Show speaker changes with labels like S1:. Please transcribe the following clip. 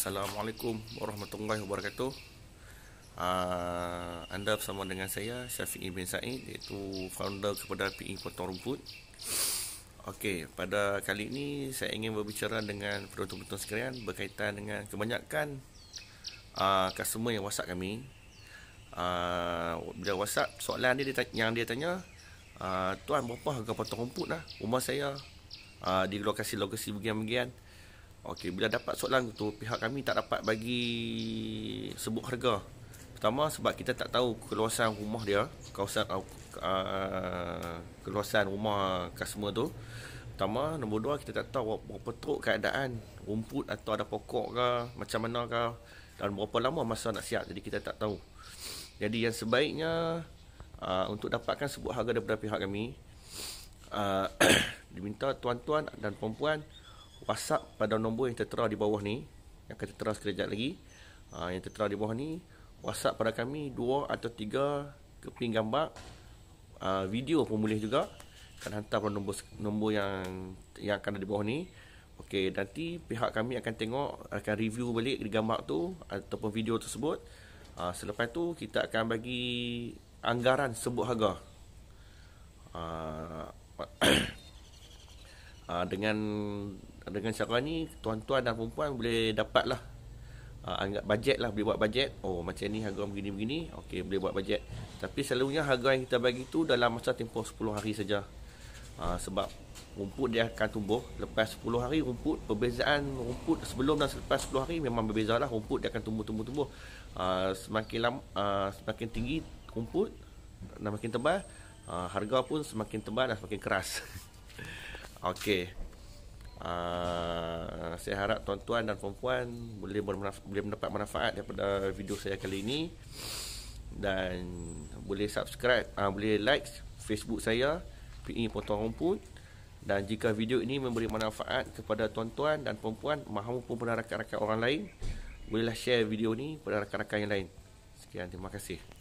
S1: Assalamualaikum warahmatullahi wabarakatuh uh, Anda bersama dengan saya Syafiq Ibn Said Iaitu founder kepada PE Potong Rumput Okey, pada kali ini saya ingin berbicara dengan penonton-penonton sekalian Berkaitan dengan kebanyakan uh, customer yang whatsapp kami uh, Bila whatsapp, soalan dia, dia yang dia tanya uh, Tuan, berapa harga potong rumput lah? Rumah saya uh, di lokasi-lokasi bagian-bagian lokasi Okey, bila dapat soalan tu pihak kami tak dapat bagi sebut harga. Pertama sebab kita tak tahu keluasan rumah dia, kawasan uh, keluasan rumah customer tu. Pertama, nombor dua kita tak tahu berapa teruk keadaan rumput atau ada pokok ke, macam mana ke dan berapa lama masa nak siap. Jadi kita tak tahu. Jadi yang sebaiknya uh, untuk dapatkan sebut harga daripada pihak kami uh, diminta tuan-tuan dan puan-puan WhatsApp pada nombor yang tertera di bawah ni yang akan tertera sekejap lagi uh, yang tertera di bawah ni WhatsApp pada kami dua atau tiga keping gambar uh, video pun boleh juga akan hantar pada nombor nombor yang yang akan ada di bawah ni Okey, nanti pihak kami akan tengok akan review balik gambar tu ataupun video tersebut uh, selepas tu kita akan bagi anggaran sebut harga uh, uh, dengan dengan cara ni tuan-tuan dan puan boleh dapat lah uh, ah, anggap bajet lah boleh buat bajet oh macam ni harga begini-begini ok boleh buat bajet tapi selalunya harga yang kita bagi tu dalam masa tempoh 10 hari saja uh, sebab rumput dia akan tumbuh lepas 10 hari rumput perbezaan rumput sebelum dan selepas 10 hari memang berbeza lah rumput dia akan tumbuh-tumbuh-tumbuh uh, ah, semakin lama uh, semakin tinggi rumput dan makin tebal uh, harga pun semakin tebal dan semakin keras Okey. Ah, saya harap tuan-tuan dan puan-puan boleh, bermanaf- boleh mendapat manfaat daripada video saya kali ini dan boleh subscribe uh, boleh like Facebook saya PE Potong Rumput dan jika video ini memberi manfaat kepada tuan-tuan dan puan-puan mahupun kepada rakan-rakan orang lain bolehlah share video ini kepada rakan-rakan yang lain sekian terima kasih